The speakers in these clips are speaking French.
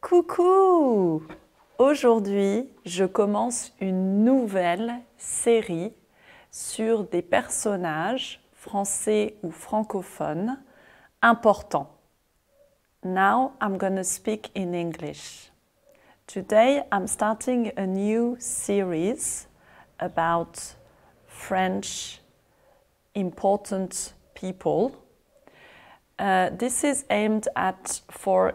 Coucou Aujourd'hui, je commence une nouvelle série sur des personnages français ou francophones importants. Now I'm going to speak in English. Today I'm starting a new series about French important people. Uh, this is aimed at for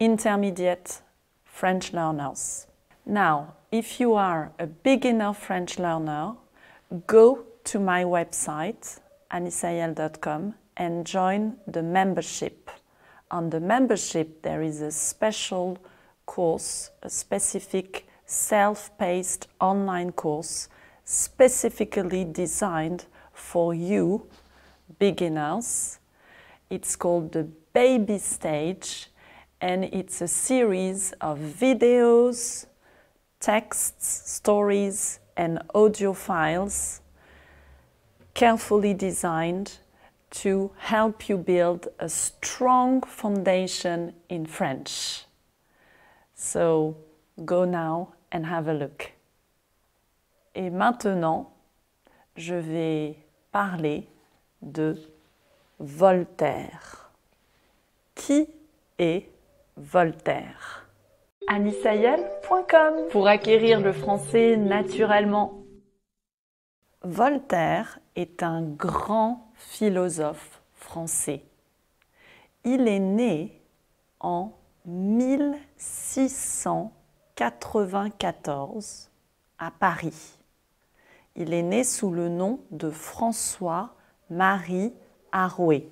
intermediate French learners. Now, if you are a beginner French learner, go to my website, anisael.com and join the membership. On the membership, there is a special course, a specific self-paced online course specifically designed for you beginners. It's called the baby stage and it's a series of videos, texts, stories, and audio files carefully designed to help you build a strong foundation in French. So go now and have a look. Et maintenant, je vais parler de Voltaire. Qui est Voltaire. pour acquérir le français naturellement. Voltaire est un grand philosophe français. Il est né en 1694 à Paris. Il est né sous le nom de François-Marie Arouet.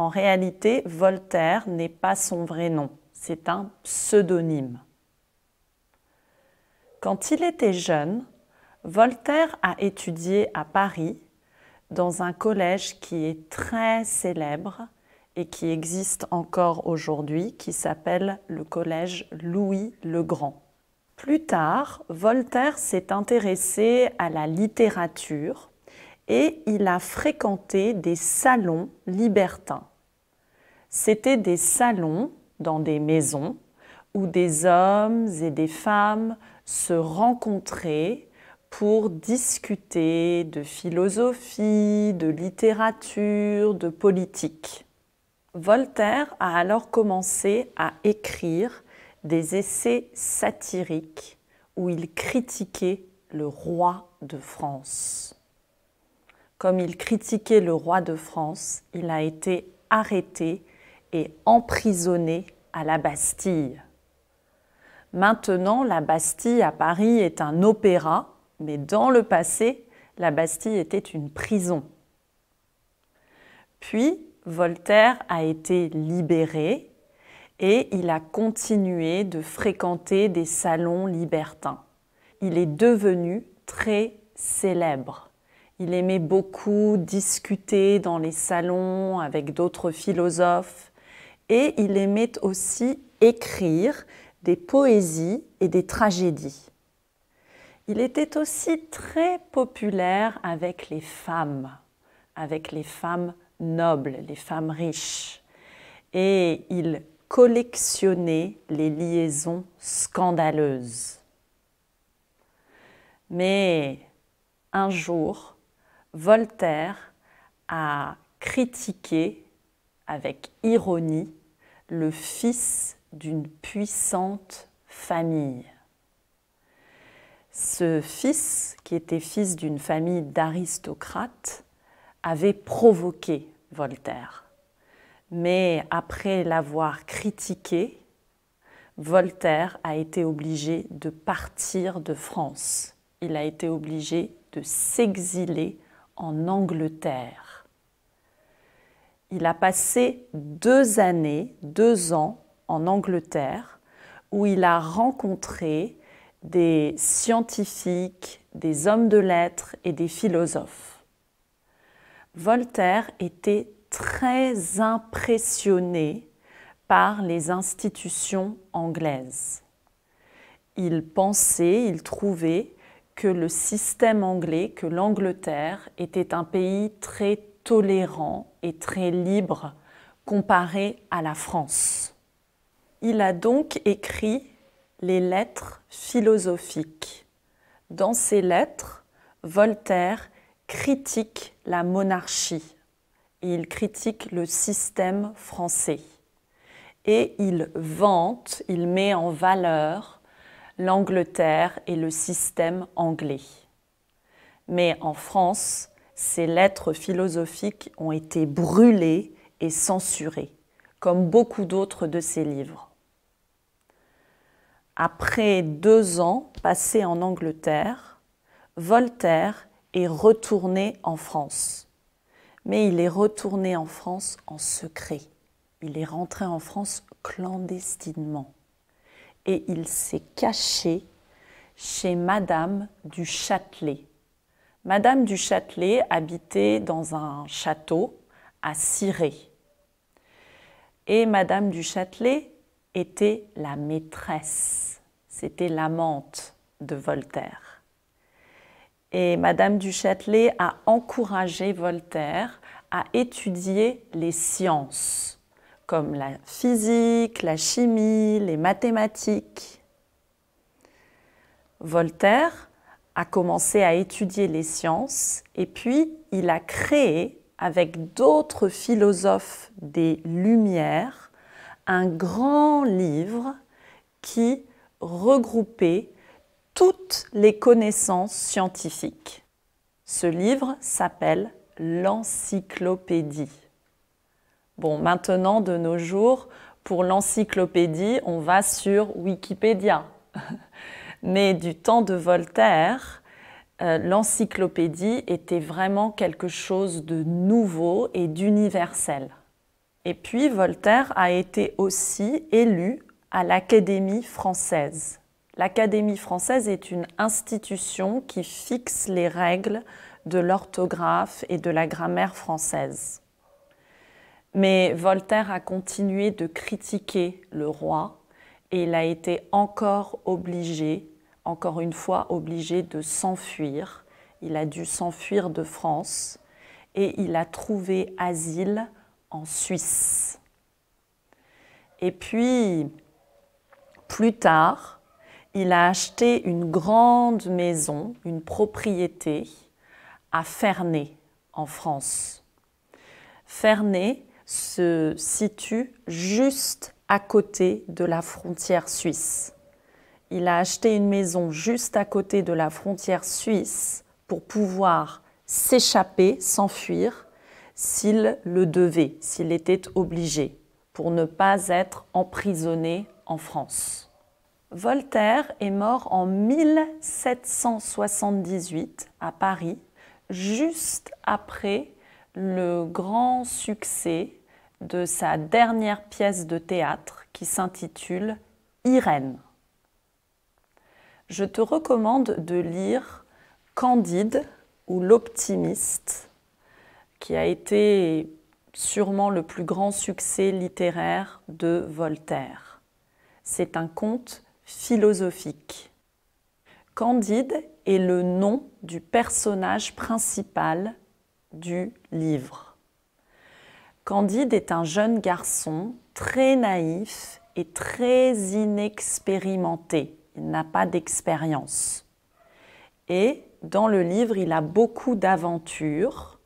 En réalité, Voltaire n'est pas son vrai nom, c'est un pseudonyme. Quand il était jeune, Voltaire a étudié à Paris dans un collège qui est très célèbre et qui existe encore aujourd'hui, qui s'appelle le collège Louis le Grand. Plus tard, Voltaire s'est intéressé à la littérature et il a fréquenté des salons libertins. C'était des salons dans des maisons où des hommes et des femmes se rencontraient pour discuter de philosophie, de littérature, de politique. Voltaire a alors commencé à écrire des essais satiriques où il critiquait le roi de France. Comme il critiquait le roi de France, il a été arrêté et emprisonné à la Bastille. Maintenant, la Bastille à Paris est un opéra, mais dans le passé, la Bastille était une prison. Puis, Voltaire a été libéré et il a continué de fréquenter des salons libertins. Il est devenu très célèbre. Il aimait beaucoup discuter dans les salons avec d'autres philosophes et il aimait aussi écrire des poésies et des tragédies. Il était aussi très populaire avec les femmes, avec les femmes nobles, les femmes riches. Et il collectionnait les liaisons scandaleuses. Mais un jour, Voltaire a critiqué avec ironie le fils d'une puissante famille. Ce fils, qui était fils d'une famille d'aristocrates, avait provoqué Voltaire. Mais après l'avoir critiqué, Voltaire a été obligé de partir de France. Il a été obligé de s'exiler en Angleterre il a passé deux années, deux ans en Angleterre, où il a rencontré des scientifiques, des hommes de lettres et des philosophes. Voltaire était très impressionné par les institutions anglaises. Il pensait, il trouvait que le système anglais, que l'Angleterre était un pays très tolérant et très libre comparé à la France. Il a donc écrit les lettres philosophiques. Dans ces lettres, Voltaire critique la monarchie et il critique le système français. Et il vante, il met en valeur l'Angleterre et le système anglais. Mais en France, ses lettres philosophiques ont été brûlées et censurées, comme beaucoup d'autres de ses livres. Après deux ans passés en Angleterre, Voltaire est retourné en France. Mais il est retourné en France en secret. Il est rentré en France clandestinement. Et il s'est caché chez Madame du Châtelet, Madame du Châtelet habitait dans un château à Ciré. Et Madame du Châtelet était la maîtresse, c'était l'amante de Voltaire. Et Madame du Châtelet a encouragé Voltaire à étudier les sciences, comme la physique, la chimie, les mathématiques. Voltaire a commencé à étudier les sciences et puis il a créé avec d'autres philosophes des Lumières un grand livre qui regroupait toutes les connaissances scientifiques. Ce livre s'appelle l'encyclopédie. Bon, maintenant, de nos jours, pour l'encyclopédie, on va sur Wikipédia. Mais du temps de Voltaire, euh, l'encyclopédie était vraiment quelque chose de nouveau et d'universel. Et puis Voltaire a été aussi élu à l'Académie française. L'Académie française est une institution qui fixe les règles de l'orthographe et de la grammaire française. Mais Voltaire a continué de critiquer le roi et il a été encore obligé, encore une fois obligé de s'enfuir. Il a dû s'enfuir de France et il a trouvé asile en Suisse. Et puis, plus tard, il a acheté une grande maison, une propriété à Ferney, en France. Ferney se situe juste à côté de la frontière suisse. Il a acheté une maison juste à côté de la frontière suisse pour pouvoir s'échapper, s'enfuir, s'il le devait, s'il était obligé, pour ne pas être emprisonné en France. Voltaire est mort en 1778 à Paris, juste après le grand succès de sa dernière pièce de théâtre qui s'intitule Irène. Je te recommande de lire Candide ou L'optimiste, qui a été sûrement le plus grand succès littéraire de Voltaire. C'est un conte philosophique. Candide est le nom du personnage principal du livre. Candide est un jeune garçon très naïf et très inexpérimenté. Il n'a pas d'expérience. Et dans le livre, il a beaucoup d'aventures.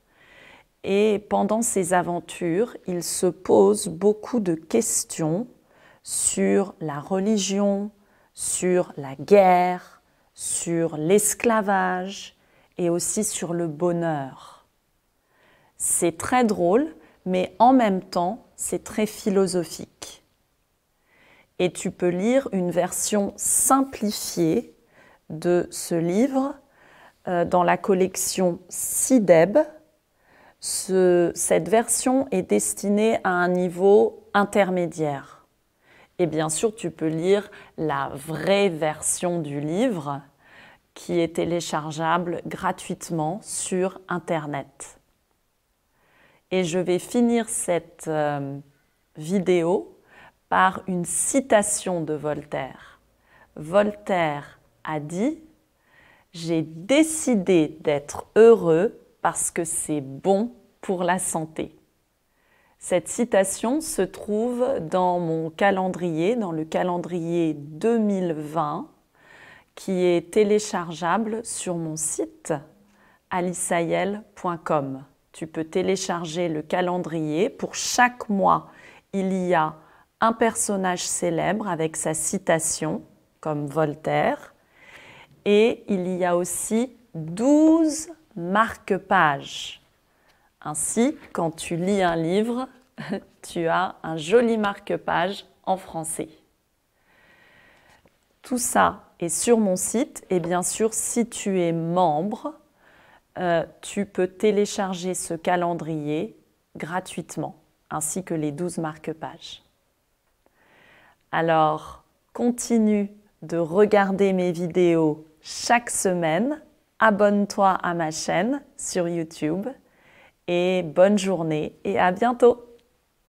Et pendant ces aventures, il se pose beaucoup de questions sur la religion, sur la guerre, sur l'esclavage et aussi sur le bonheur. C'est très drôle mais en même temps, c'est très philosophique. Et tu peux lire une version simplifiée de ce livre euh, dans la collection Sideb. cette version est destinée à un niveau intermédiaire. Et bien sûr, tu peux lire la vraie version du livre qui est téléchargeable gratuitement sur Internet. Et je vais finir cette euh, vidéo par une citation de Voltaire. Voltaire a dit ⁇ J'ai décidé d'être heureux parce que c'est bon pour la santé ⁇ Cette citation se trouve dans mon calendrier, dans le calendrier 2020, qui est téléchargeable sur mon site alisayel.com tu peux télécharger le calendrier. Pour chaque mois, il y a un personnage célèbre avec sa citation, comme Voltaire. Et il y a aussi 12 marque-pages. Ainsi, quand tu lis un livre, tu as un joli marque-page en français. Tout ça est sur mon site et bien sûr, si tu es membre, euh, tu peux télécharger ce calendrier gratuitement, ainsi que les 12 marque-pages. Alors, continue de regarder mes vidéos chaque semaine. Abonne-toi à ma chaîne sur YouTube. Et bonne journée et à bientôt